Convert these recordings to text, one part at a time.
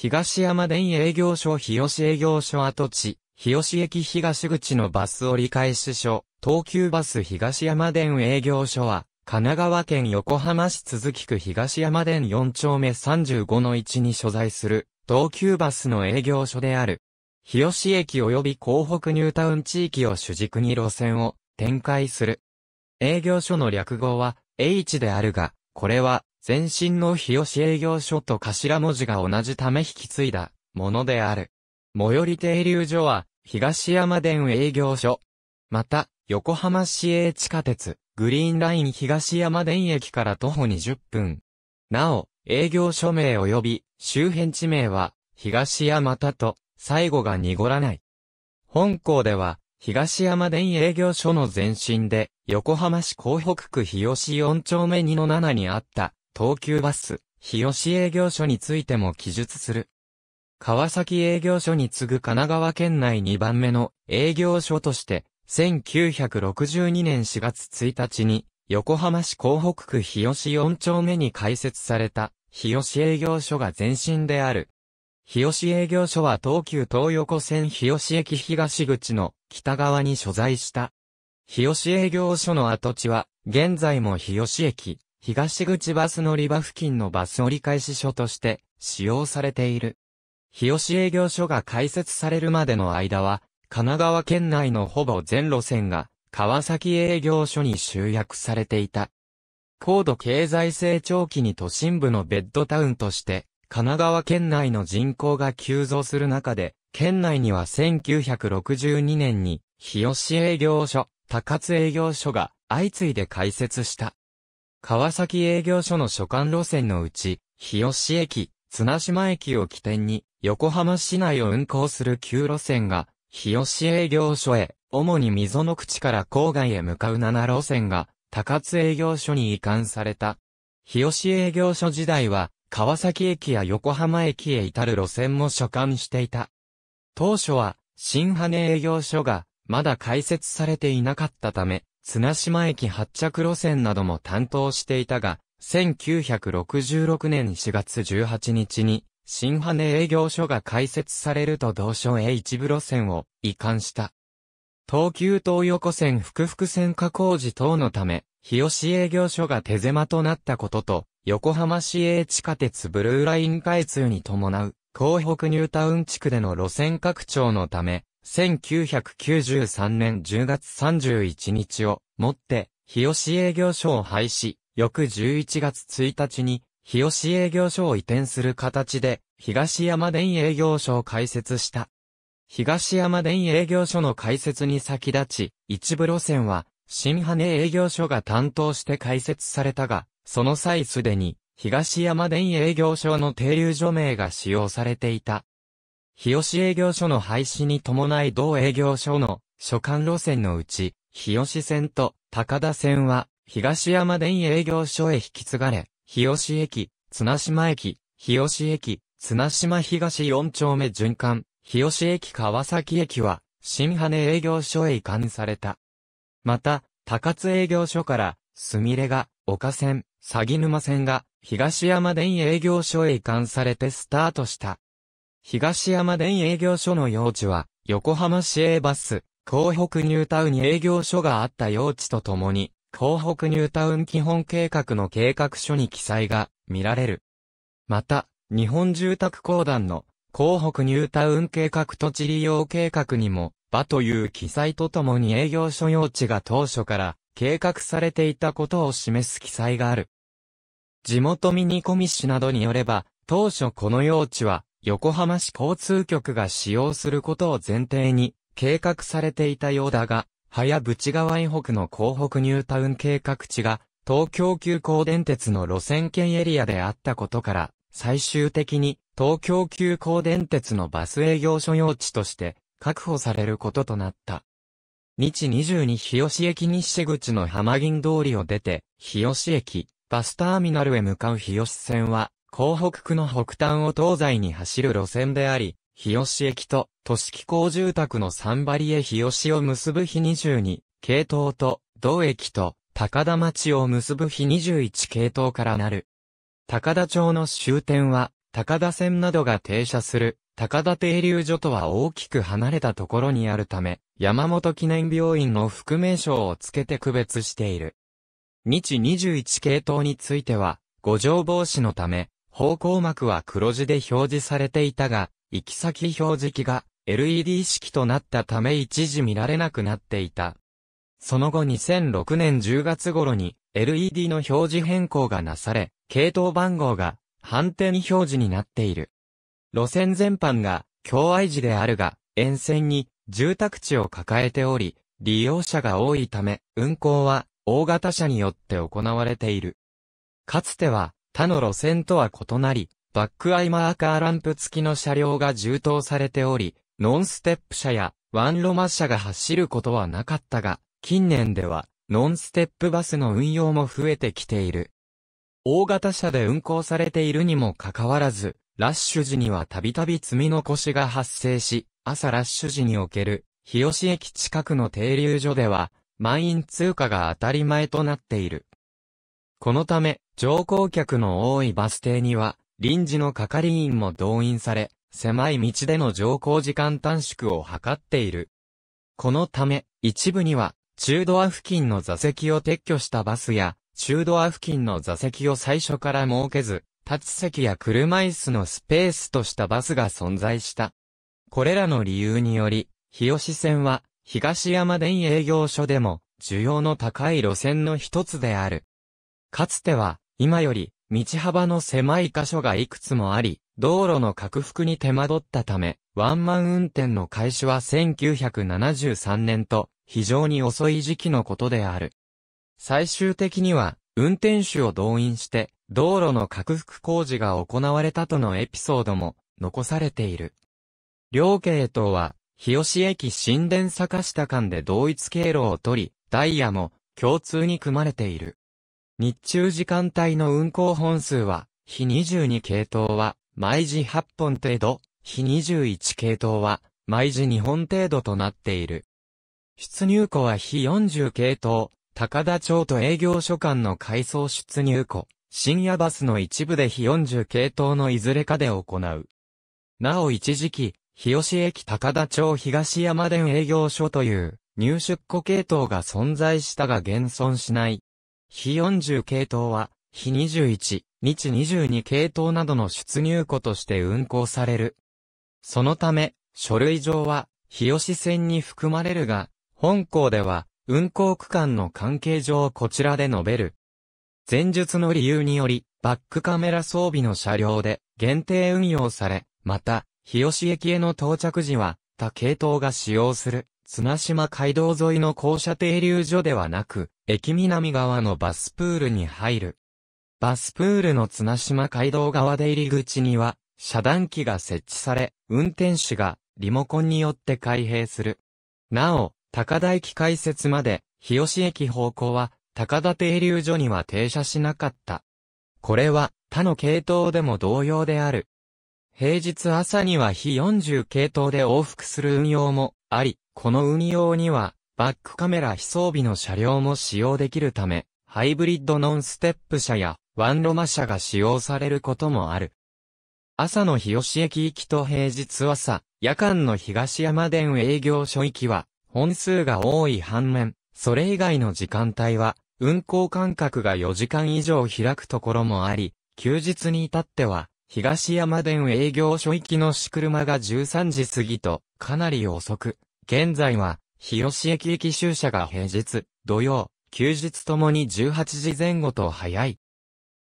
東山田営業所日吉営業所跡地、日吉駅東口のバス折り返し所、東急バス東山田営業所は、神奈川県横浜市鈴木区東山田4丁目35の1に所在する、東急バスの営業所である。日吉駅及び港北ニュータウン地域を主軸に路線を展開する。営業所の略語は H であるが、これは前身の日吉営業所と頭文字が同じため引き継いだものである。最寄り停留所は東山電営業所。また、横浜市営地下鉄、グリーンライン東山電駅から徒歩20分。なお、営業所名及び周辺地名は東山田と最後が濁らない。本校では、東山電営業所の前身で、横浜市港北区日吉4丁目2の7にあった、東急バス、日吉営業所についても記述する。川崎営業所に次ぐ神奈川県内2番目の営業所として、1962年4月1日に、横浜市港北区日吉4丁目に開設された、日吉営業所が前身である。日吉営業所は東急東横線日吉駅東口の北側に所在した。日吉営業所の跡地は、現在も日吉駅、東口バス乗り場付近のバス折り返し所として使用されている。日吉営業所が開設されるまでの間は、神奈川県内のほぼ全路線が川崎営業所に集約されていた。高度経済成長期に都心部のベッドタウンとして、神奈川県内の人口が急増する中で、県内には1962年に日吉営業所、高津営業所が相次いで開設した。川崎営業所の所管路線のうち、日吉駅、綱島駅を起点に、横浜市内を運行する旧路線が、日吉営業所へ、主に溝の口から郊外へ向かう7路線が、高津営業所に移管された。日吉営業所時代は、川崎駅や横浜駅へ至る路線も所管していた。当初は、新羽営業所が、まだ開設されていなかったため、綱島駅発着路線なども担当していたが、1966年4月18日に、新羽根営業所が開設されると同所へ一部路線を移管した。東急東横線福々線加工事等のため、日吉営業所が手狭となったことと、横浜市営地下鉄ブルーライン開通に伴う、港北ニュータウン地区での路線拡張のため、1993年10月31日をもって、日吉営業所を廃止、翌11月1日に、日吉営業所を移転する形で、東山電営業所を開設した。東山電営業所の開設に先立ち、一部路線は、新羽根営業所が担当して開設されたが、その際すでに、東山電営業所の停留所名が使用されていた。日吉営業所の廃止に伴い同営業所の所管路線のうち、日吉線と高田線は東山電営業所へ引き継がれ、日吉駅、綱島駅、日吉駅、綱島東4丁目循環、日吉駅川崎駅は新羽根営業所へ移管された。また、高津営業所から、すみれが、岡線、鷺沼線が、東山電営業所へ移管されてスタートした。東山田営業所の用地は、横浜市営バス、港北ニュータウン営業所があった用地とともに、港北ニュータウン基本計画の計画書に記載が見られる。また、日本住宅公団の港北ニュータウン計画土地利用計画にも、場という記載とともに営業所用地が当初から計画されていたことを示す記載がある。地元ミニコミ市などによれば、当初この用地は横浜市交通局が使用することを前提に計画されていたようだが、早淵川以北の港北ニュータウン計画地が東京急行電鉄の路線圏エリアであったことから、最終的に東京急行電鉄のバス営業所用地として確保されることとなった。日22日吉駅西口の浜銀通りを出て、日吉駅、バスターミナルへ向かう日吉線は、港北区の北端を東西に走る路線であり、日吉駅と都市機構住宅の三張へ日吉を結ぶ日22系統と同駅と高田町を結ぶ日21系統からなる。高田町の終点は高田線などが停車する高田停留所とは大きく離れたところにあるため、山本記念病院の副名称をつけて区別している。日21系統については、五条防止のため、方向幕は黒字で表示されていたが、行き先表示器が LED 式となったため一時見られなくなっていた。その後2006年10月頃に LED の表示変更がなされ、系統番号が反転表示になっている。路線全般が境愛時であるが、沿線に住宅地を抱えており、利用者が多いため、運行は大型車によって行われている。かつては他の路線とは異なり、バックアイマーカーランプ付きの車両が充当されており、ノンステップ車やワンロマ車が走ることはなかったが、近年ではノンステップバスの運用も増えてきている。大型車で運行されているにもかかわらず、ラッシュ時にはたびたび積み残しが発生し、朝ラッシュ時における日吉駅近くの停留所では、満員通過が当たり前となっている。このため、乗降客の多いバス停には、臨時の係員も動員され、狭い道での乗降時間短縮を図っている。このため、一部には、中ドア付近の座席を撤去したバスや、中ドア付近の座席を最初から設けず、立ち席や車椅子のスペースとしたバスが存在した。これらの理由により、日吉線は、東山電営業所でも、需要の高い路線の一つである。かつては、今より、道幅の狭い箇所がいくつもあり、道路の拡幅に手間取ったため、ワンマン運転の開始は1973年と、非常に遅い時期のことである。最終的には、運転手を動員して、道路の拡幅工事が行われたとのエピソードも、残されている。両系統は、日吉駅新田坂下間で同一経路を取り、ダイヤも共通に組まれている。日中時間帯の運行本数は、日22系統は、毎時8本程度、日21系統は、毎時2本程度となっている。出入庫は日40系統、高田町と営業所間の改装出入庫、深夜バスの一部で日40系統のいずれかで行う。なお一時期、日吉駅高田町東山電営業所という、入出庫系統が存在したが現存しない。非40系統は、非21、日22系統などの出入庫として運行される。そのため、書類上は、日吉線に含まれるが、本校では、運行区間の関係上こちらで述べる。前述の理由により、バックカメラ装備の車両で限定運用され、また、日吉駅への到着時は、他系統が使用する綱島街道沿いの校舎停留所ではなく、駅南側のバスプールに入る。バスプールの綱島街道側出入り口には、遮断機が設置され、運転手がリモコンによって開閉する。なお、高田駅開設まで、日吉駅方向は、高田停留所には停車しなかった。これは、他の系統でも同様である。平日朝には非40系統で往復する運用もあり、この運用には、バックカメラ非装備の車両も使用できるため、ハイブリッドノンステップ車やワンロマ車が使用されることもある。朝の日吉駅行きと平日朝、夜間の東山電営業所行きは、本数が多い反面、それ以外の時間帯は、運行間隔が4時間以上開くところもあり、休日に至っては、東山電営業所行きの仕車が13時過ぎと、かなり遅く。現在は、日吉駅駅周車が平日、土曜、休日ともに18時前後と早い。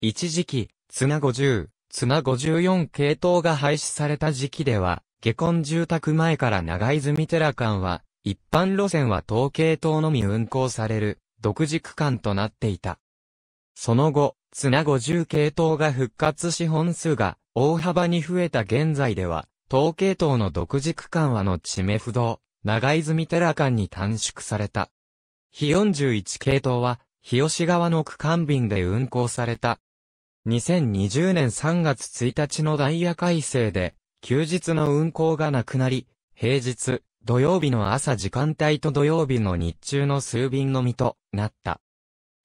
一時期、綱50、綱54系統が廃止された時期では、下根住宅前から長泉寺間は、一般路線は東系統のみ運行される、独自区間となっていた。その後、綱50系統が復活し本数が大幅に増えた現在では、統系統の独自区間はの地名不動、長泉寺間に短縮された。日41系統は、日吉側の区間便で運行された。2020年3月1日のダイヤ改正で、休日の運行がなくなり、平日、土曜日の朝時間帯と土曜日の日中の数便のみとなった。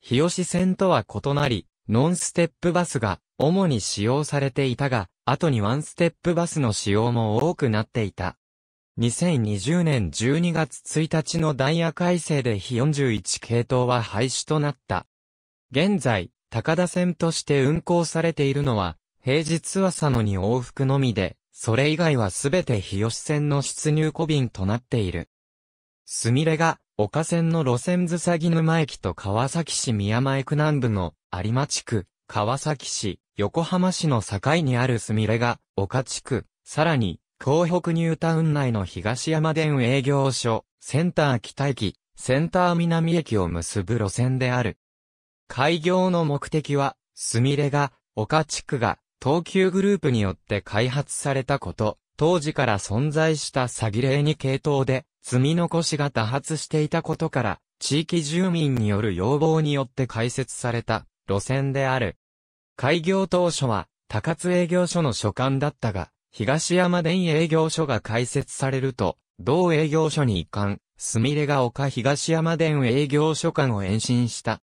日吉線とは異なり、ノンステップバスが主に使用されていたが、後にワンステップバスの使用も多くなっていた。2020年12月1日のダイヤ改正で非41系統は廃止となった。現在、高田線として運行されているのは、平日朝のに往復のみで、それ以外はすべて日吉線の出入小便となっている。すみれが岡線の路線ずさぎ沼駅と川崎市宮前区南部の有馬地区、川崎市、横浜市の境にあるすみれが、岡地区、さらに、東北ニュータウン内の東山田営業所、センター北駅、センター南駅を結ぶ路線である。開業の目的は、すみれが、岡地区が、東急グループによって開発されたこと、当時から存在した詐欺霊に系統で、積み残しが多発していたことから、地域住民による要望によって開設された路線である。開業当初は、高津営業所の所管だったが、東山電営業所が開設されると、同営業所に移管、すみれが丘東山電営業所管を延伸した。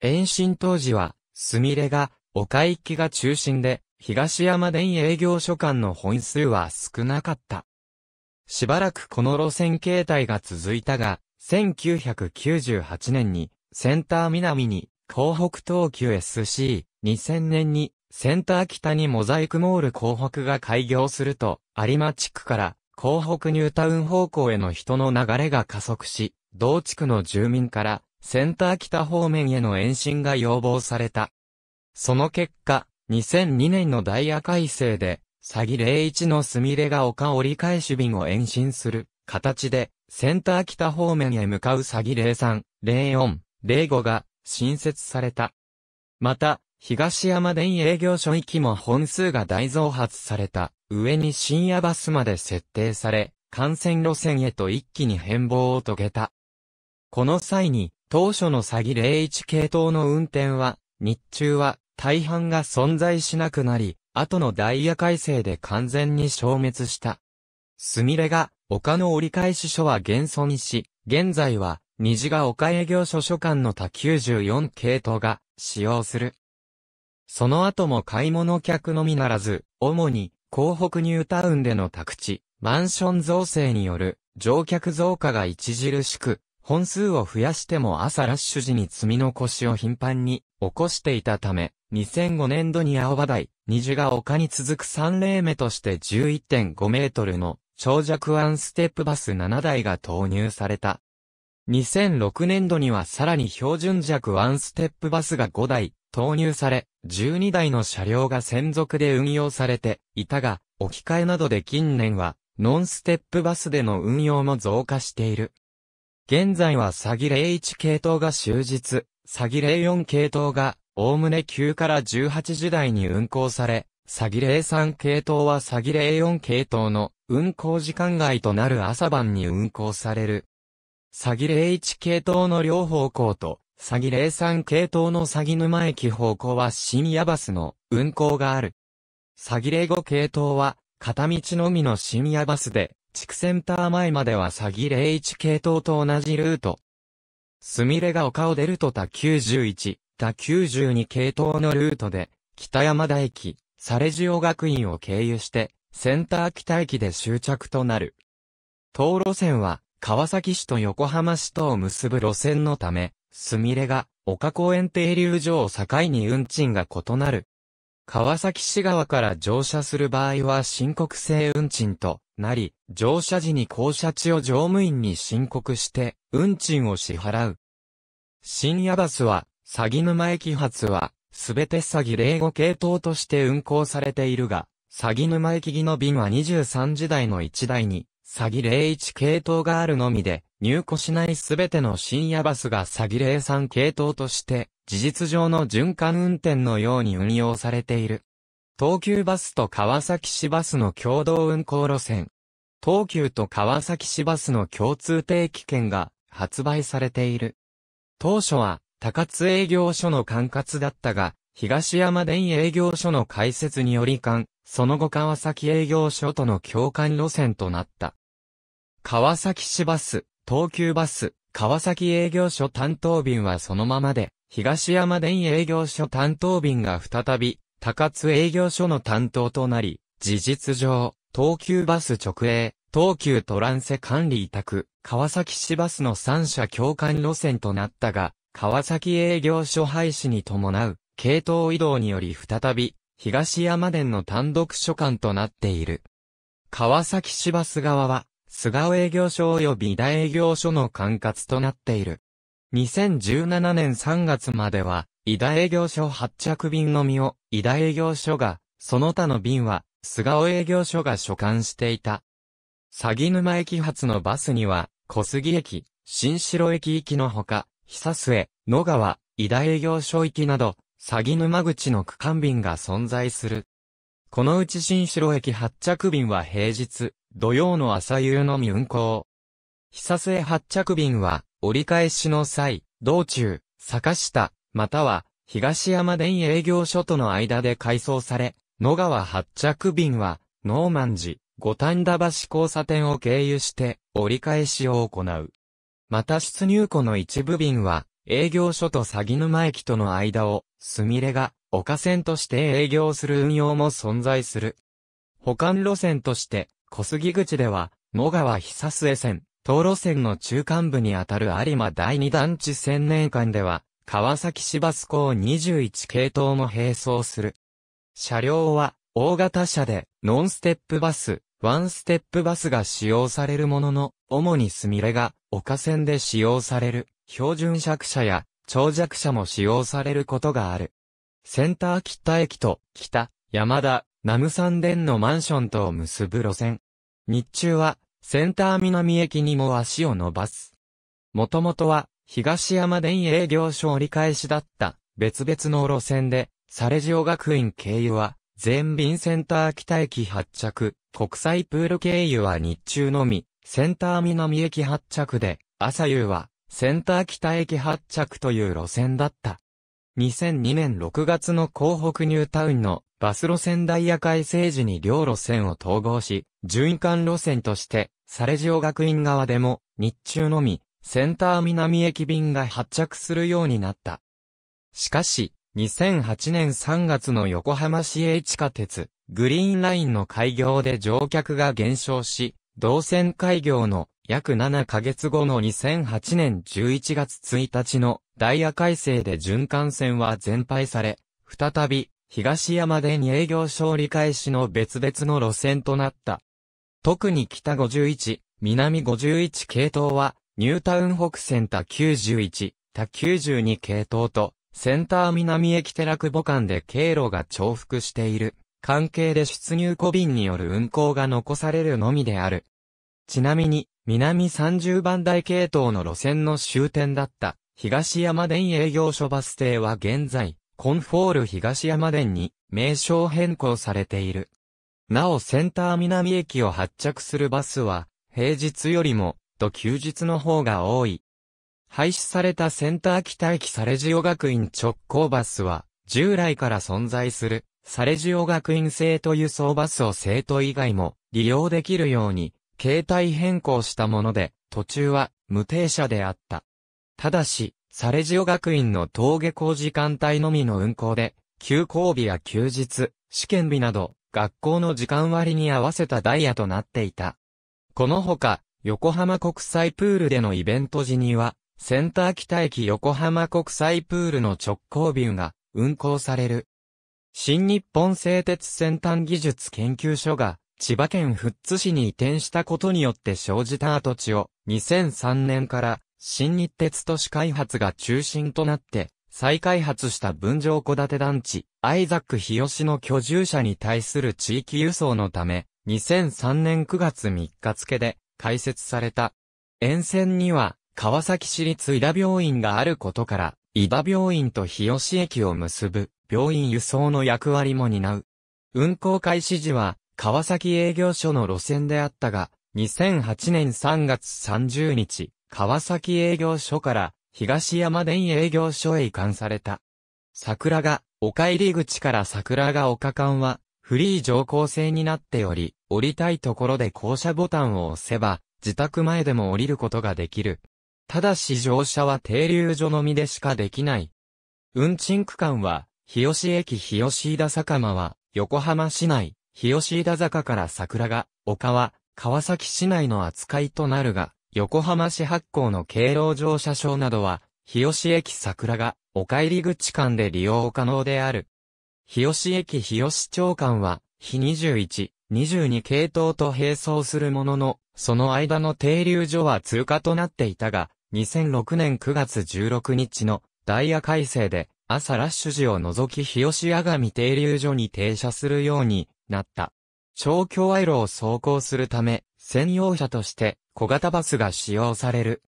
延伸当時は、すみれが、丘一期が中心で、東山電営業所管の本数は少なかった。しばらくこの路線形態が続いたが、1998年にセンター南に港北東急 SC、2000年にセンター北にモザイクモール港北が開業すると、有馬地区から港北ニュータウン方向への人の流れが加速し、同地区の住民からセンター北方面への延伸が要望された。その結果、2002年のダイヤ改正で、詐欺01のすみれが丘折り返し便を延伸する形で、センター北方面へ向かう詐欺03、04、05が新設された。また、東山電営業所域も本数が大増発された上に深夜バスまで設定され、幹線路線へと一気に変貌を遂げた。この際に、当初の詐欺01系統の運転は、日中は大半が存在しなくなり、後のダイヤ改正で完全に消滅した。スミレが、丘の折り返し所は現存し、現在は、虹が丘営業所所管の他94系統が使用する。その後も買い物客のみならず、主に、港北ニュータウンでの宅地、マンション造成による乗客増加が著しく、本数を増やしても朝ラッシュ時に積み残しを頻繁に起こしていたため、2005年度に青葉台、虹が丘に続く3例目として11.5メートルの長尺ワンステップバス7台が投入された。2006年度にはさらに標準弱ワンステップバスが5台投入され、12台の車両が専属で運用されていたが、置き換えなどで近年はノンステップバスでの運用も増加している。現在は詐欺レ1系統が終日、詐欺レ4系統が、おおむね9から18時台に運行され、詐欺レ3系統は詐欺レ4系統の運行時間外となる朝晩に運行される。詐欺レ1系統の両方向と、詐欺レ3系統の詐欺沼駅方向は深夜バスの運行がある。詐欺レ5系統は片道のみの深夜バスで、地区センター前までは詐欺01系統と同じルート。スミレが丘を出ると他91、他92系統のルートで、北山田駅、サレジオ学院を経由して、センター北駅で終着となる。東路線は、川崎市と横浜市とを結ぶ路線のため、スミレが、丘公園停留所を境に運賃が異なる。川崎市側から乗車する場合は申告制運賃となり、乗車時に降車地を乗務員に申告して、運賃を支払う。深夜バスは、詐欺沼駅発は、すべて詐欺零5系統として運行されているが、欺沼駅木の便は23時台の1台に、詐欺霊1系統があるのみで、入庫しないすべての深夜バスが詐欺霊3系統として、事実上の循環運転のように運用されている。東急バスと川崎市バスの共同運行路線。東急と川崎市バスの共通定期券が発売されている。当初は高津営業所の管轄だったが、東山電営業所の開設により間、その後川崎営業所との共感路線となった。川崎市バス、東急バス、川崎営業所担当便はそのままで、東山電営業所担当便が再び、高津営業所の担当となり、事実上、東急バス直営、東急トランセ管理委託、川崎市バスの三社共感路線となったが、川崎営業所廃止に伴う、系統移動により再び、東山田の単独所管となっている。川崎市バス側は、菅尾営業所及び大営業所の管轄となっている。2017年3月までは、伊田営業所発着便のみを、伊田営業所が、その他の便は、菅尾営業所が所管していた。鷺沼駅発のバスには、小杉駅、新城駅行きのほか、久末、野川、伊田営業所行きなど、鷺沼口の区間便が存在する。このうち新城駅発着便は平日、土曜の朝夕のみ運行。久瀬発着便は、折り返しの際、道中、坂下、または、東山田営業所との間で改装され、野川発着便は、ノーマン寺、五反田橋交差点を経由して、折り返しを行う。また出入庫の一部便は、営業所と鷺沼駅との間を、すみれが、丘線として営業する運用も存在する。保管路線として、小杉口では、野川久末線、東路線の中間部にあたる有馬第二団地千年間では、川崎市バス港21系統も並走する。車両は、大型車で、ノンステップバス、ワンステップバスが使用されるものの、主にスミレが、丘線で使用される。標準尺車や長尺車も使用されることがある。センター北駅と北、山田、南無三殿のマンションとを結ぶ路線。日中はセンター南駅にも足を伸ばす。もともとは東山田営業所折り返しだった別々の路線で、サレジオ学院経由は全便センター北駅発着、国際プール経由は日中のみ、センター南駅発着で、朝夕はセンター北駅発着という路線だった。2002年6月の港北ニュータウンのバス路線ダイヤ改正時に両路線を統合し、循環路線として、サレジオ学院側でも、日中のみ、センター南駅便が発着するようになった。しかし、2008年3月の横浜市営地下鉄、グリーンラインの開業で乗客が減少し、同船開業の約7ヶ月後の2008年11月1日のダイヤ改正で循環船は全廃され、再び東山でに営業勝利開始の別々の路線となった。特に北51、南51系統は、ニュータウン北線田91、田92系統と、センター南駅寺久保間で経路が重複している。関係で出入庫便による運行が残されるのみである。ちなみに、南30番台系統の路線の終点だった東山田営業所バス停は現在、コンフォール東山田に名称変更されている。なおセンター南駅を発着するバスは、平日よりも、と休日の方が多い。廃止されたセンター北駅サレジオ学院直行バスは、従来から存在する、サレジオ学院制と輸送バスを生徒以外も利用できるように、形態変更したもので、途中は無停車であった。ただし、サレジオ学院の登下校時間帯のみの運行で、休校日や休日、試験日など、学校の時間割に合わせたダイヤとなっていた。このほか、横浜国際プールでのイベント時には、センター北駅横浜国際プールの直行便が運行される。新日本製鉄先端技術研究所が千葉県富津市に移転したことによって生じた跡地を2003年から新日鉄都市開発が中心となって再開発した分譲戸建て団地アイザック日吉の居住者に対する地域輸送のため2003年9月3日付で開設された。沿線には川崎市立伊田病院があることから伊田病院と日吉駅を結ぶ病院輸送の役割も担う。運行開始時は川崎営業所の路線であったが、2008年3月30日、川崎営業所から東山田営業所へ移管された。桜が、お帰り口から桜が丘間は、フリー乗降制になっており、降りたいところで降車ボタンを押せば、自宅前でも降りることができる。ただし乗車は停留所のみでしかできない。運賃区間は、日吉駅日吉田坂間は、横浜市内、日吉田坂から桜が、丘は、川崎市内の扱いとなるが、横浜市発行の経路乗車証などは、日吉駅桜が、お帰り口間で利用可能である。日吉駅日吉町間は、日21、22系統と並走するものの、その間の停留所は通過となっていたが、2006年9月16日のダイヤ改正で朝ラッシュ時を除き日吉矢上停留所に停車するようになった。超アイロを走行するため、専用車として小型バスが使用される。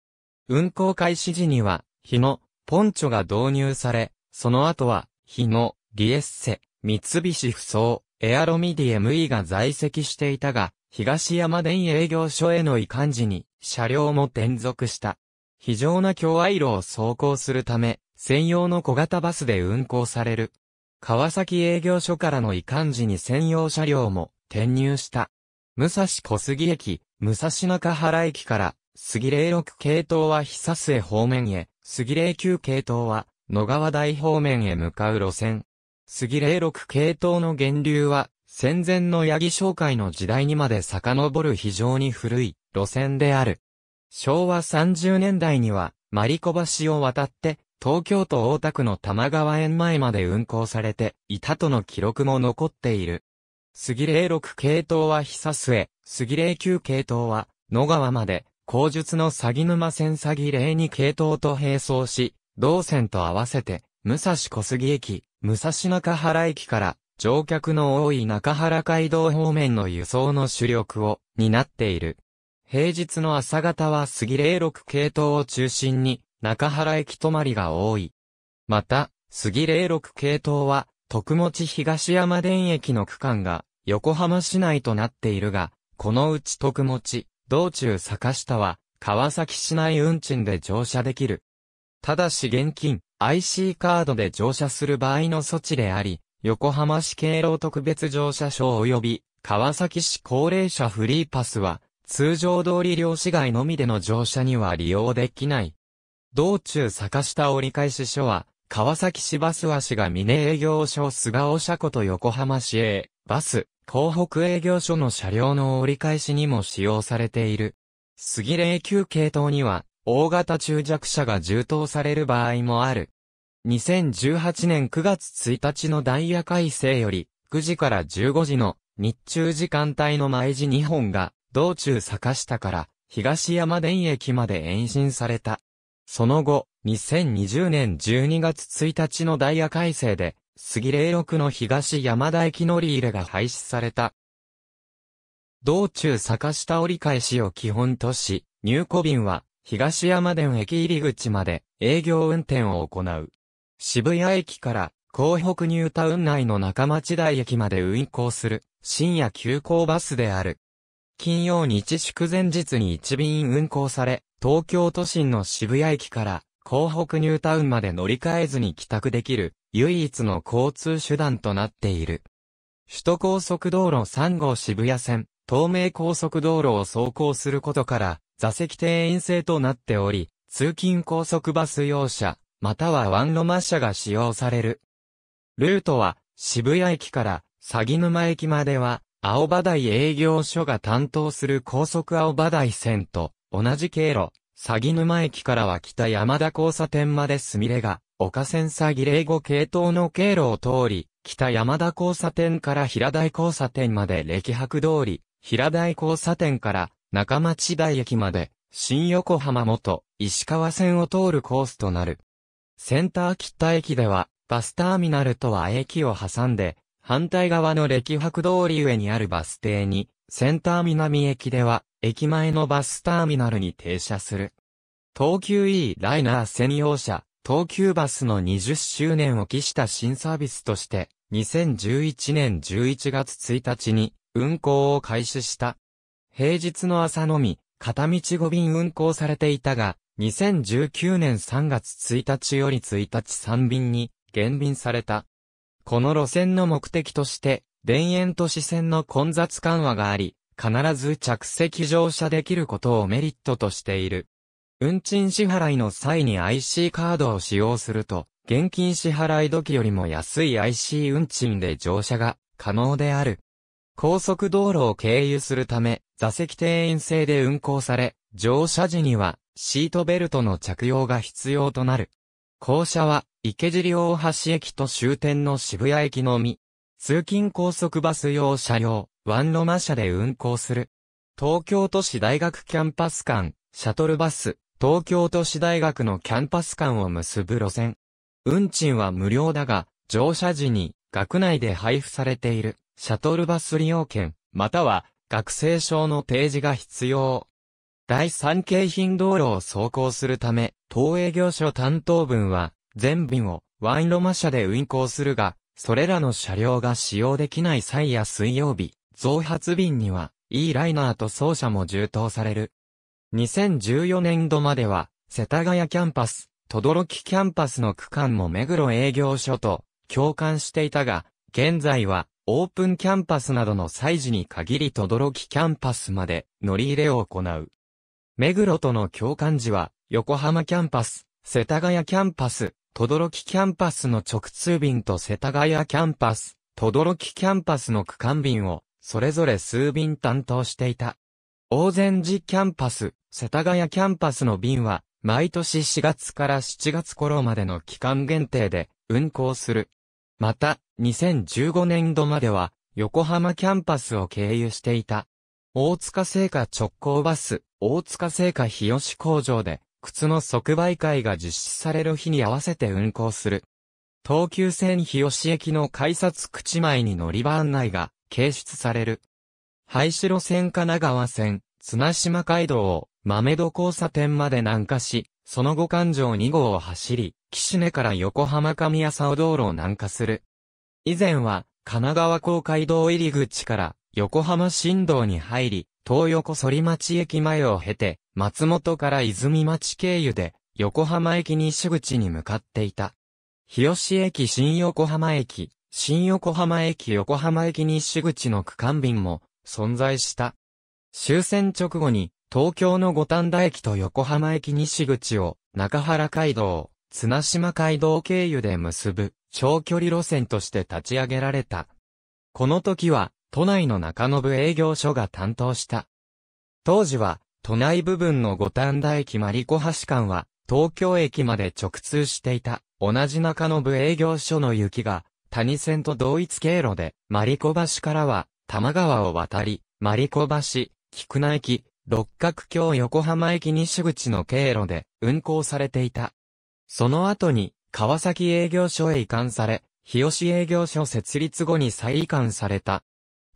運行開始時には、日野、ポンチョが導入され、その後は、日野、リエッセ、三菱不走、エアロミディ ME が在籍していたが、東山電営業所への移管時に、車両も転属した。非常な境愛路を走行するため、専用の小型バスで運行される。川崎営業所からの移管時に専用車両も転入した。武蔵小杉駅、武蔵中原駅から、杉霊6系統は久末方面へ、杉霊9系統は野川台方面へ向かう路線。杉霊6系統の源流は戦前の八木商会の時代にまで遡る非常に古い路線である。昭和30年代には、マリコ橋を渡って、東京都大田区の玉川園前まで運行されていたとの記録も残っている。杉霊6系統は久末、杉霊9系統は野川まで、後述の鷺沼線鷺霊2系統と並走し、同線と合わせて、武蔵小杉駅、武蔵中原駅から乗客の多い中原街道方面の輸送の主力を担っている。平日の朝方は杉零六系統を中心に中原駅泊まりが多い。また、杉零六系統は徳持東山田駅の区間が横浜市内となっているが、このうち徳持、道中坂下は川崎市内運賃で乗車できる。ただし現金、IC カードで乗車する場合の措置であり、横浜市敬老特別乗車証及び、川崎市高齢者フリーパスは、通常通り両市街のみでの乗車には利用できない。道中坂下折り返し所は、川崎市バス足が峰営業所菅尾車庫と横浜市営、バス、港北営業所の車両の折り返しにも使用されている。杉霊休系統には、大型中弱車が充当される場合もある。2018年9月1日のダイヤ改正より、9時から15時の日中時間帯の前時2本が、道中坂下から東山田駅まで延伸された。その後、2020年12月1日のダイヤ改正で、杉霊6の東山田駅乗り入れが廃止された。道中坂下折り返しを基本とし、入庫便は東山田駅入り口まで営業運転を行う。渋谷駅から港北ニュータウン内の中町台駅まで運行する深夜急行バスである。金曜日祝前日に一便運行され、東京都心の渋谷駅から港北ニュータウンまで乗り換えずに帰宅できる唯一の交通手段となっている。首都高速道路3号渋谷線、東名高速道路を走行することから座席定員制となっており、通勤高速バス用車、またはワンロマ車が使用される。ルートは、渋谷駅から、鷺沼駅までは、青葉台営業所が担当する高速青葉台線と、同じ経路、鷺沼駅からは北山田交差点まですみれが、岡線鷺礼後系統の経路を通り、北山田交差点から平台交差点まで歴博通り、平台交差点から中町台駅まで、新横浜元、石川線を通るコースとなる。センター北駅では、バスターミナルとは駅を挟んで、反対側の歴博通り上にあるバス停に、センター南駅では、駅前のバスターミナルに停車する。東急 E ライナー専用車、東急バスの20周年を期した新サービスとして、2011年11月1日に運行を開始した。平日の朝のみ、片道5便運行されていたが、2019年3月1日より1日3便に減便された。この路線の目的として、田園都市線の混雑緩和があり、必ず着席乗車できることをメリットとしている。運賃支払いの際に IC カードを使用すると、現金支払い時よりも安い IC 運賃で乗車が可能である。高速道路を経由するため、座席定員制で運行され、乗車時にはシートベルトの着用が必要となる。校舎は、池尻大橋駅と終点の渋谷駅のみ、通勤高速バス用車両、ワンロマ車で運行する。東京都市大学キャンパス間、シャトルバス、東京都市大学のキャンパス間を結ぶ路線。運賃は無料だが、乗車時に、学内で配布されている、シャトルバス利用券、または、学生証の提示が必要。第三京浜道路を走行するため、東営業所担当分は、全便をワインロマ車で運行するが、それらの車両が使用できない際や水曜日、増発便には、E ライナーと走車も充当される。2014年度までは、世田谷キャンパス、轟キャンパスの区間も目黒営業所と共感していたが、現在は、オープンキャンパスなどの祭事に限り轟キャンパスまで乗り入れを行う。目黒との共感時は、横浜キャンパス、世田谷キャンパス、轟キャンパスの直通便と世田谷キャンパス、轟キャンパスの区間便を、それぞれ数便担当していた。大善寺キャンパス、世田谷キャンパスの便は、毎年4月から7月頃までの期間限定で運行する。また、2015年度までは、横浜キャンパスを経由していた。大塚製菓直行バス、大塚製菓日吉工場で、靴の即売会が実施される日に合わせて運行する。東急線日吉駅の改札口前に乗り場案内が掲出される。廃止路線神奈川線、綱島街道を豆戸交差点まで南下し、その後環状2号を走り、岸根から横浜上浅尾道路を南下する。以前は、神奈川公会堂入り口から横浜新道に入り、東横反町駅前を経て、松本から泉町経由で、横浜駅西口に向かっていた。日吉駅新横浜駅、新横浜駅横浜駅西口の区間便も存在した。終戦直後に東京の五反田駅と横浜駅西口を中原街道、綱島街道経由で結ぶ長距離路線として立ち上げられた。この時は都内の中延営業所が担当した。当時は、都内部分の五反田駅マリコ橋間は、東京駅まで直通していた、同じ中延営業所の雪が、谷線と同一経路で、マリコ橋からは、多摩川を渡り、マリコ橋、菊名駅、六角橋横浜駅西口の経路で、運行されていた。その後に、川崎営業所へ移管され、日吉営業所設立後に再移管された、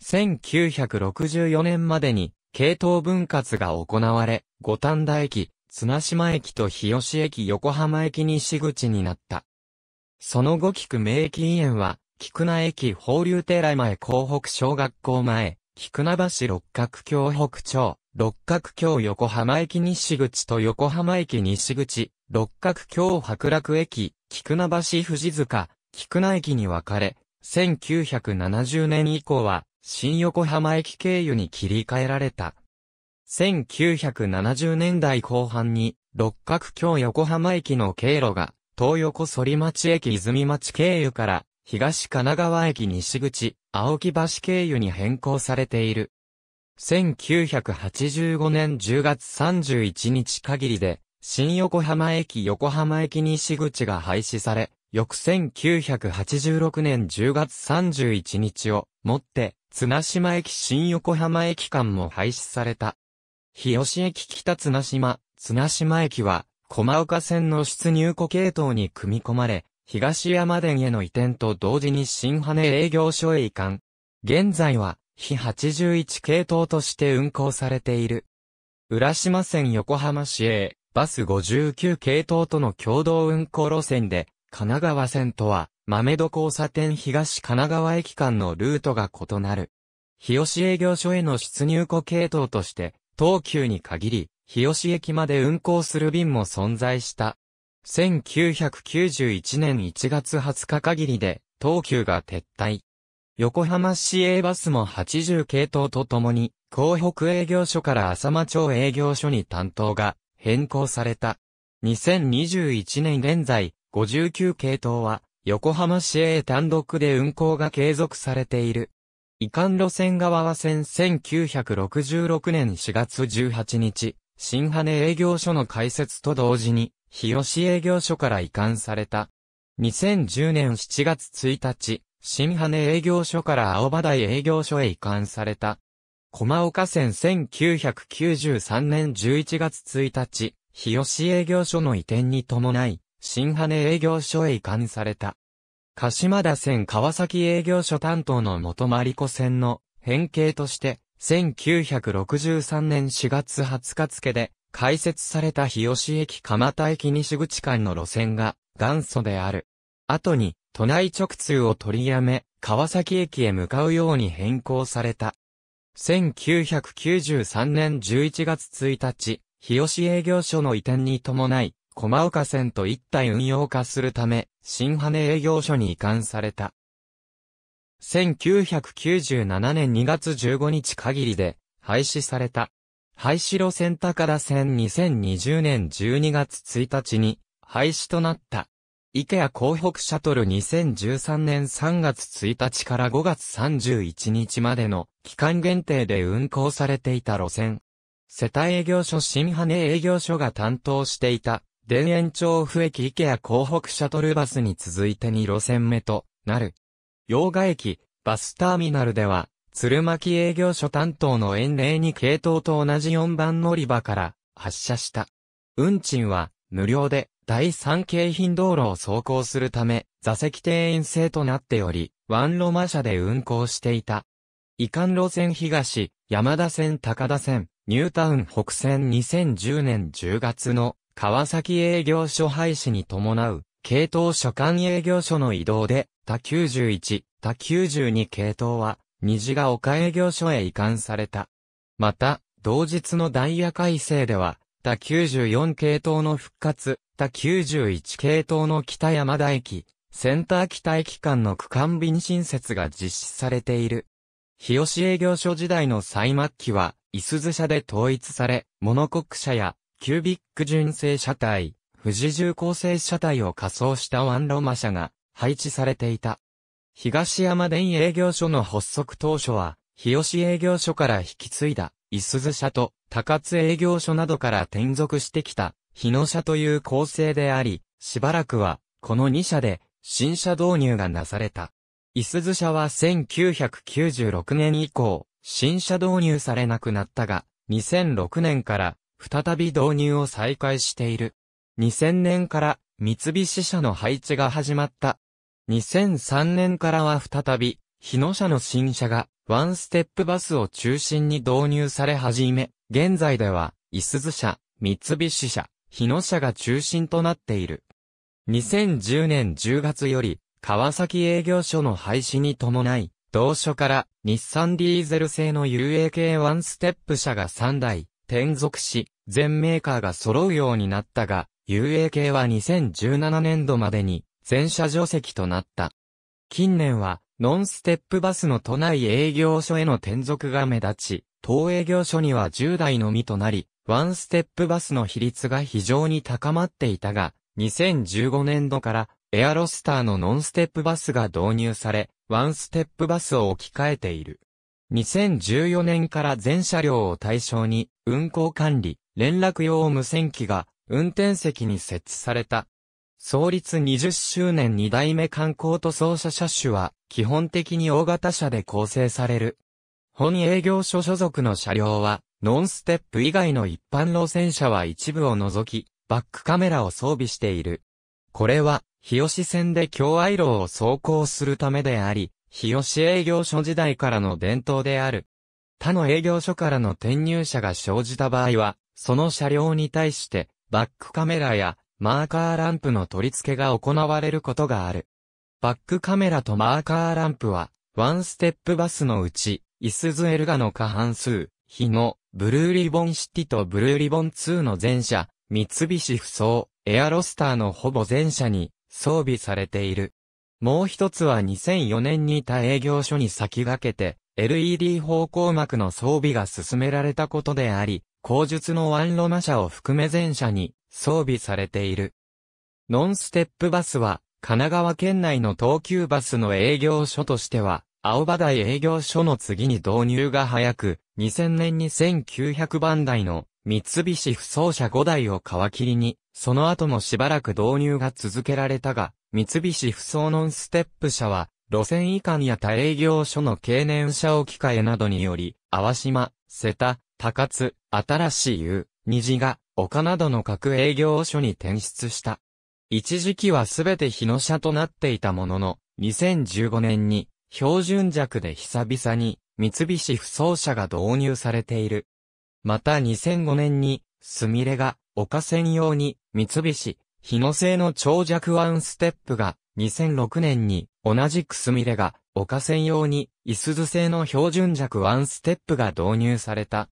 1964年までに、系統分割が行われ、五反田駅、綱島駅と日吉駅横浜駅西口になった。その後菊名駅園は、菊名駅放流寺前港北小学校前、菊名橋六角橋北町、六角橋横浜駅西口と横浜駅西口、六角橋白楽駅、菊名橋藤塚、菊名駅に分かれ、1970年以降は、新横浜駅経由に切り替えられた。1970年代後半に、六角京横浜駅の経路が、東横反町駅泉町経由から、東神奈川駅西口、青木橋経由に変更されている。1985年10月31日限りで、新横浜駅横浜駅西口が廃止され、翌1986年10月31日をもって、綱島駅新横浜駅間も廃止された。日吉駅北綱島、綱島駅は、駒岡線の出入庫系統に組み込まれ、東山田への移転と同時に新羽営業所へ移管。現在は、非81系統として運行されている。浦島線横浜市営、バス59系統との共同運行路線で、神奈川線とは豆戸交差点東神奈川駅間のルートが異なる。日吉営業所への出入庫系統として、東急に限り、日吉駅まで運行する便も存在した。1991年1月20日限りで、東急が撤退。横浜市営バスも80系統とともに、港北営業所から浅間町営業所に担当が変更された。2021年現在、59系統は横浜市営単独で運行が継続されている。移管路線側は線1966年4月18日、新羽営業所の開設と同時に、日吉営業所から移管された。2010年7月1日、新羽営業所から青葉台営業所へ移管された。駒岡線1993年11月1日、日吉営業所の移転に伴い、新羽営業所へ移管された。鹿島田線川崎営業所担当の元マリコ線の変形として、1963年4月20日付で、開設された日吉駅蒲田駅西口間の路線が元祖である。後に、都内直通を取りやめ、川崎駅へ向かうように変更された。1993年11月1日、日吉営業所の移転に伴い、駒岡線と一体運用化するため、新羽営業所に移管された。1997年2月15日限りで廃止された。廃止路線高田線2020年12月1日に廃止となった。イケア広北シャトル2013年3月1日から5月31日までの期間限定で運行されていた路線。世帯営業所新羽営業所が担当していた田園調布駅池谷港北シャトルバスに続いて2路線目となる。洋賀駅、バスターミナルでは、鶴巻営業所担当の遠礼に系統と同じ4番乗り場から発車した。運賃は無料で第3京浜道路を走行するため座席定員制となっており、ワンロマ車で運行していた。移管路線東、山田線高田線、ニュータウン北線2010年10月の川崎営業所廃止に伴う、系統所管営業所の移動で、他91、他92系統は、虹が丘営業所へ移管された。また、同日のダイヤ改正では、他94系統の復活、他91系統の北山田駅、センター北駅間の区間便新設が実施されている。日吉営業所時代の最末期は、伊すず車で統一され、モノコック車やキュービック純正車体、富士重構成車体を仮装したワンロマ車が配置されていた。東山電営業所の発足当初は、日吉営業所から引き継いだ、いすず社と高津営業所などから転属してきた、日野車という構成であり、しばらくは、この2社で、新車導入がなされた。いすず社は1996年以降、新車導入されなくなったが、2006年から再び導入を再開している。2000年から三菱車の配置が始まった。2003年からは再び、日野車の新車がワンステップバスを中心に導入され始め、現在では、いすず車、三菱車、日野車が中心となっている。2010年10月より、川崎営業所の廃止に伴い、同所から日産ディーゼル製の UAK ワンステップ車が3台、転属し、全メーカーが揃うようになったが、UA 系は2017年度までに全車除籍となった。近年は、ノンステップバスの都内営業所への転属が目立ち、当営業所には10台のみとなり、ワンステップバスの比率が非常に高まっていたが、2015年度からエアロスターのノンステップバスが導入され、ワンステップバスを置き換えている。2014年から全車両を対象に、運行管理、連絡用無線機が、運転席に設置された。創立20周年2代目観光と走車車種は、基本的に大型車で構成される。本営業所所属の車両は、ノンステップ以外の一般路線車は一部を除き、バックカメラを装備している。これは、日吉線で京愛路を走行するためであり、日吉営業所時代からの伝統である。他の営業所からの転入者が生じた場合は、その車両に対して、バックカメラやマーカーランプの取り付けが行われることがある。バックカメラとマーカーランプは、ワンステップバスのうち、イスズエルガの過半数、日野、ブルーリボンシティとブルーリボン2の全車、三菱不走、エアロスターのほぼ全車に装備されている。もう一つは2004年に他営業所に先駆けて、LED 方向幕の装備が進められたことであり、後述のワンロマ車を含め全車に装備されている。ノンステップバスは、神奈川県内の東急バスの営業所としては、青葉台営業所の次に導入が早く、2000年に1900番台の三菱不走車5台を皮切りに、その後もしばらく導入が続けられたが、三菱不相ノンステップ社は、路線移管や他営業所の経年車置き換えなどにより、淡島、瀬田、高津、新しい湯、虹が、丘などの各営業所に転出した。一時期はすべて日野車となっていたものの、2015年に、標準弱で久々に、三菱不相車が導入されている。また2005年に、すみれが、丘専用に、三菱、日野製の長尺ワンステップが、2006年に、同じくすみれが、丘専用に、いす図製の標準尺ワンステップが導入された。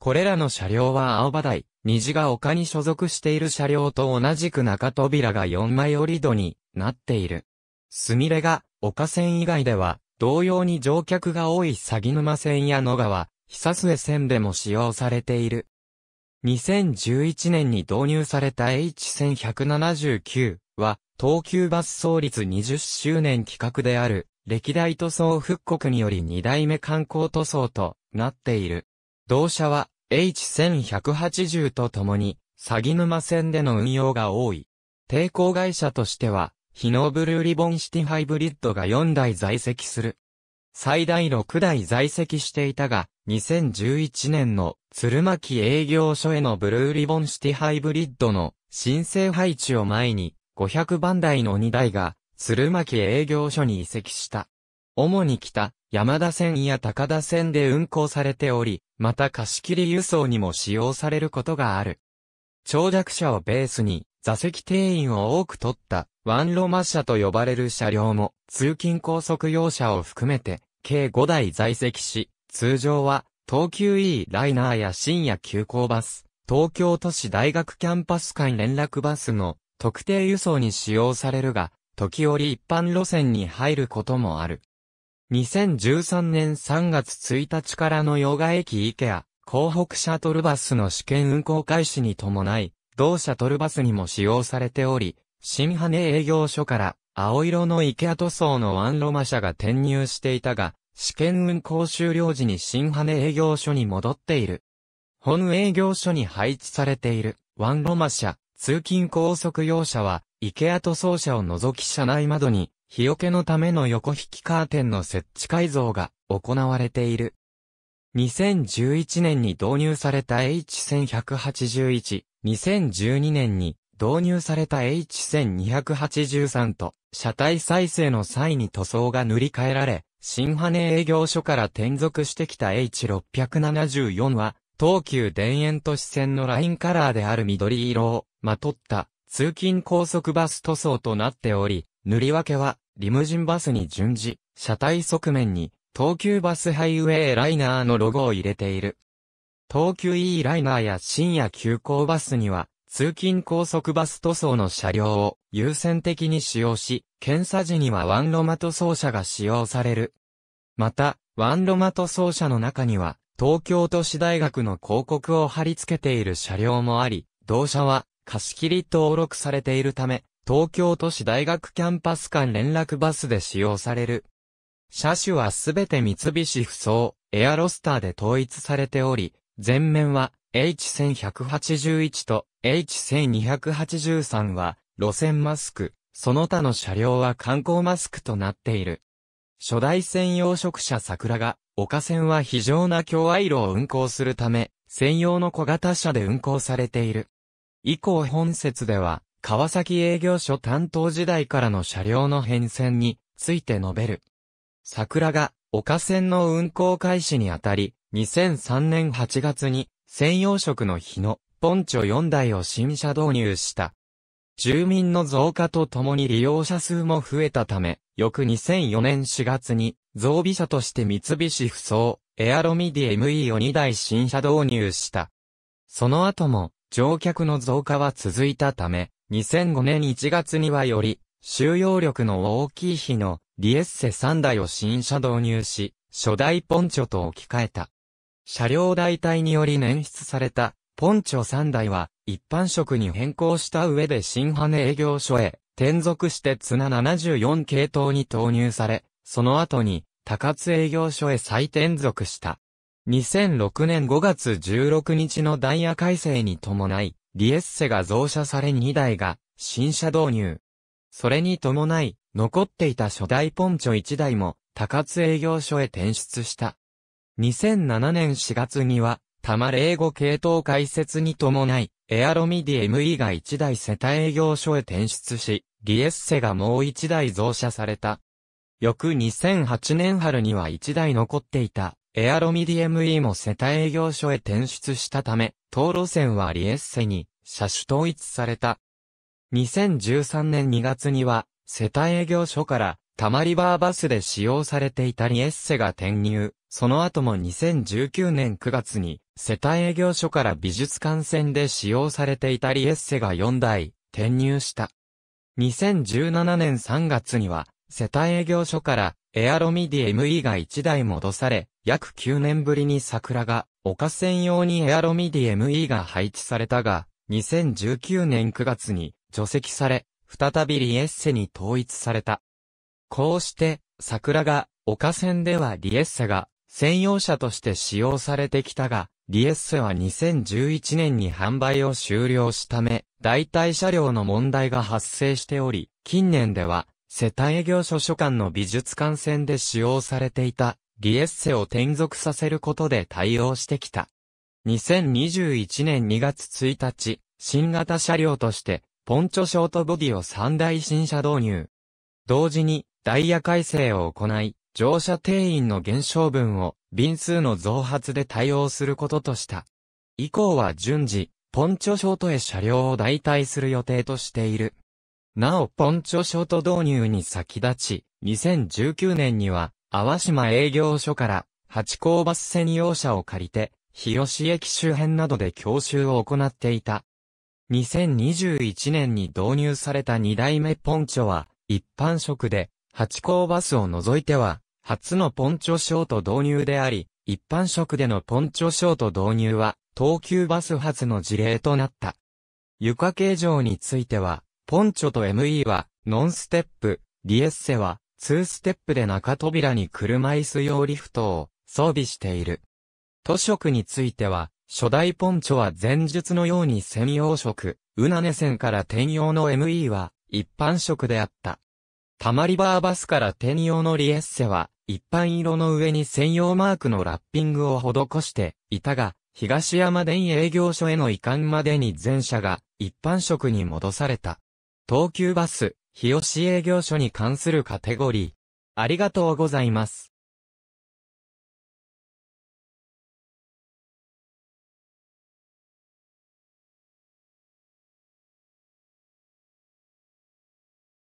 これらの車両は青葉台、虹が丘に所属している車両と同じく中扉が4枚折り戸になっている。すみれが、丘線以外では、同様に乗客が多い鷺沼線や野川、久末線でも使用されている。2011年に導入された H1179 は、東急バス創立20周年企画である、歴代塗装復刻により2代目観光塗装となっている。同社は H1180 と共に、詐欺沼線での運用が多い。抵抗会社としては、日のブルーリボンシティハイブリッドが4台在籍する。最大6台在籍していたが、2011年の鶴巻営業所へのブルーリボンシティハイブリッドの申請配置を前に500番台の2台が鶴巻営業所に移籍した。主に北、山田線や高田線で運行されており、また貸切輸送にも使用されることがある。長尺車をベースに座席定員を多く取ったワンロマ車と呼ばれる車両も通勤高速用車を含めて計5台在籍し、通常は、東急 E ライナーや深夜急行バス、東京都市大学キャンパス間連絡バスの特定輸送に使用されるが、時折一般路線に入ることもある。2013年3月1日からのヨガ駅イケア、広北シャトルバスの試験運行開始に伴い、同シャトルバスにも使用されており、新羽営業所から青色のイケア塗装のワンロマ車が転入していたが、試験運行終了時に新羽営業所に戻っている。本営業所に配置されている、ワンロマ車、通勤高速用車は、池跡走車を除き車内窓に、日よけのための横引きカーテンの設置改造が行われている。2011年に導入された H1181、2012年に導入された H1283 と、車体再生の際に塗装が塗り替えられ、新羽根営業所から転属してきた H674 は、東急田園都市線のラインカラーである緑色をまとった通勤高速バス塗装となっており、塗り分けはリムジンバスに順次、車体側面に東急バスハイウェイライナーのロゴを入れている。東急 E ライナーや深夜急行バスには通勤高速バス塗装の車両を優先的に使用し、検査時にはワンロマ塗装車が使用される。また、ワンロマ塗装車の中には、東京都市大学の広告を貼り付けている車両もあり、同社は貸し切り登録されているため、東京都市大学キャンパス間連絡バスで使用される。車種はすべて三菱不走、エアロスターで統一されており、前面は H1181 と H1283 は、路線マスク、その他の車両は観光マスクとなっている。初代専用職者。桜が、岡線は非常な共愛路を運行するため、専用の小型車で運行されている。以降本節では、川崎営業所担当時代からの車両の変遷について述べる。桜が、岡線の運行開始にあたり、2003年8月に、専用職の日のポンチョ4台を新車導入した。住民の増加とともに利用者数も増えたため、翌2004年4月に、増備車として三菱不走、エアロミディ ME を2台新車導入した。その後も、乗客の増加は続いたため、2005年1月にはより、収容力の大きい日のリエッセ3台を新車導入し、初代ポンチョと置き換えた。車両代替により捻出されたポンチョ3台は一般職に変更した上で新羽営業所へ転属して綱74系統に投入され、その後に高津営業所へ再転属した。2006年5月16日のダイヤ改正に伴い、リエッセが増車され2台が新車導入。それに伴い、残っていた初代ポンチョ1台も高津営業所へ転出した。2007年4月には、多摩霊語系統開設に伴い、エアロミディ ME が1台世帯営業所へ転出し、リエッセがもう1台増車された。翌2008年春には1台残っていた、エアロミディ ME も世帯営業所へ転出したため、当路線はリエッセに、車種統一された。2013年2月には、世帯営業所から、タマリバーバスで使用されていたリエッセが転入、その後も2019年9月に、世帯営業所から美術館線で使用されていたリエッセが4台、転入した。2017年3月には、世帯営業所からエアロミディ ME が1台戻され、約9年ぶりに桜が、丘専用にエアロミディ ME が配置されたが、2019年9月に除籍され、再びリエッセに統一された。こうして、桜が、丘線ではリエッセが、専用車として使用されてきたが、リエッセは2011年に販売を終了したため、代替車両の問題が発生しており、近年では、世帯営業所所管の美術館線で使用されていた、リエッセを転属させることで対応してきた。2021年2月1日、新型車両として、ポンチョショートボディを3台新車導入。同時に、ダイヤ改正を行い、乗車定員の減少分を便数の増発で対応することとした。以降は順次、ポンチョショートへ車両を代替する予定としている。なお、ポンチョショート導入に先立ち、2019年には、淡島営業所から、八甲バス専用車を借りて、日吉駅周辺などで教習を行っていた。2021年に導入された2代目ポンチョは、一般職で、八甲バスを除いては、初のポンチョショート導入であり、一般職でのポンチョショート導入は、東急バス初の事例となった。床形状については、ポンチョと ME は、ノンステップ、リエッセは、ツーステップで中扉に車椅子用リフトを装備している。図職については、初代ポンチョは前述のように専用職、うなね線から転用の ME は一般職であった。たまりバーバスから転用のリエッセは一般色の上に専用マークのラッピングを施していたが、東山電営業所への移管までに全社が一般職に戻された。東急バス、日吉営業所に関するカテゴリー。ありがとうございます。